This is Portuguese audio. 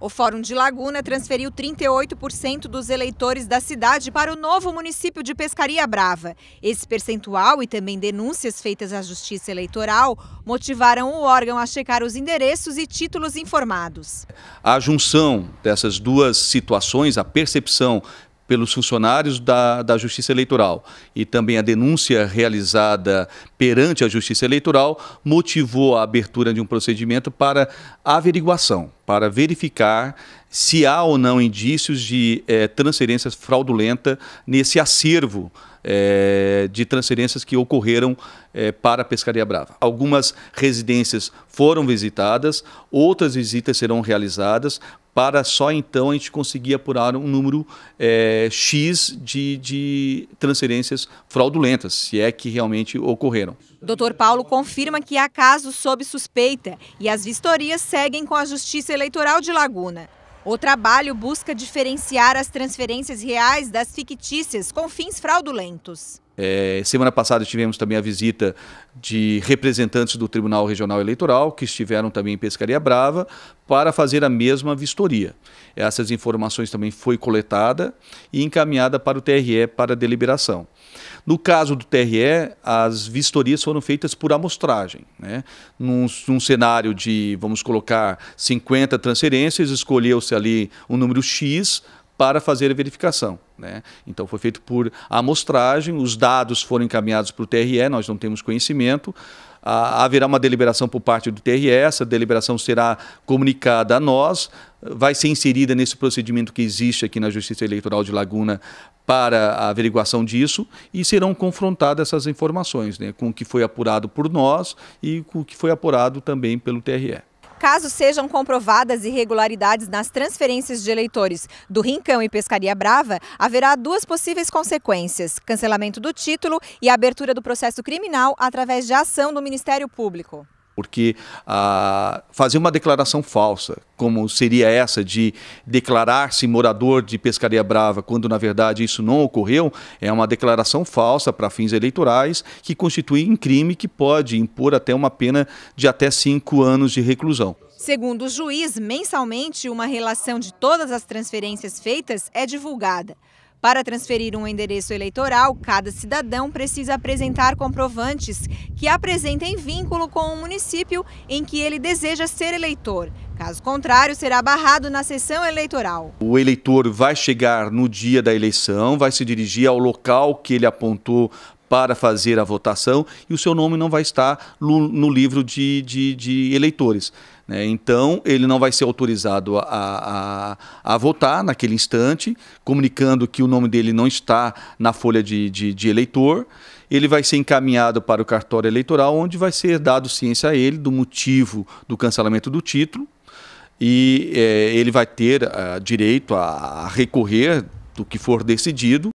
O Fórum de Laguna transferiu 38% dos eleitores da cidade para o novo município de Pescaria Brava. Esse percentual e também denúncias feitas à Justiça Eleitoral motivaram o órgão a checar os endereços e títulos informados. A junção dessas duas situações, a percepção pelos funcionários da, da Justiça Eleitoral e também a denúncia realizada perante a Justiça Eleitoral motivou a abertura de um procedimento para averiguação, para verificar se há ou não indícios de é, transferências fraudulentas nesse acervo é, de transferências que ocorreram é, para a Pescaria Brava. Algumas residências foram visitadas, outras visitas serão realizadas para só então a gente conseguir apurar um número é, X de, de transferências fraudulentas, se é que realmente ocorreram. Dr. Paulo confirma que há casos sob suspeita e as vistorias seguem com a Justiça Eleitoral de Laguna. O trabalho busca diferenciar as transferências reais das fictícias com fins fraudulentos. É, semana passada tivemos também a visita de representantes do Tribunal Regional Eleitoral, que estiveram também em Pescaria Brava, para fazer a mesma vistoria. Essas informações também foi coletada e encaminhada para o TRE para deliberação. No caso do TRE, as vistorias foram feitas por amostragem. Né? Num, num cenário de, vamos colocar, 50 transferências, escolheu-se ali um número X para fazer a verificação. Né? Então foi feito por amostragem, os dados foram encaminhados para o TRE, nós não temos conhecimento. Ah, haverá uma deliberação por parte do TRE, essa deliberação será comunicada a nós, vai ser inserida nesse procedimento que existe aqui na Justiça Eleitoral de Laguna para a averiguação disso e serão confrontadas essas informações né, com o que foi apurado por nós e com o que foi apurado também pelo TRE. Caso sejam comprovadas irregularidades nas transferências de eleitores do Rincão e Pescaria Brava, haverá duas possíveis consequências: cancelamento do título e abertura do processo criminal através de ação do Ministério Público. Porque ah, fazer uma declaração falsa, como seria essa de declarar-se morador de Pescaria Brava, quando na verdade isso não ocorreu, é uma declaração falsa para fins eleitorais que constitui um crime que pode impor até uma pena de até cinco anos de reclusão. Segundo o juiz, mensalmente uma relação de todas as transferências feitas é divulgada. Para transferir um endereço eleitoral, cada cidadão precisa apresentar comprovantes que apresentem vínculo com o município em que ele deseja ser eleitor. Caso contrário, será barrado na sessão eleitoral. O eleitor vai chegar no dia da eleição, vai se dirigir ao local que ele apontou para fazer a votação e o seu nome não vai estar no, no livro de, de, de eleitores. Né? Então, ele não vai ser autorizado a, a, a, votar naquele instante, comunicando que o nome dele não está na folha de, de, de eleitor. Ele vai ser encaminhado para o cartório eleitoral, onde vai ser dado ciência a ele do motivo do cancelamento do título. E é, ele vai ter uh, direito a, a recorrer do que for decidido.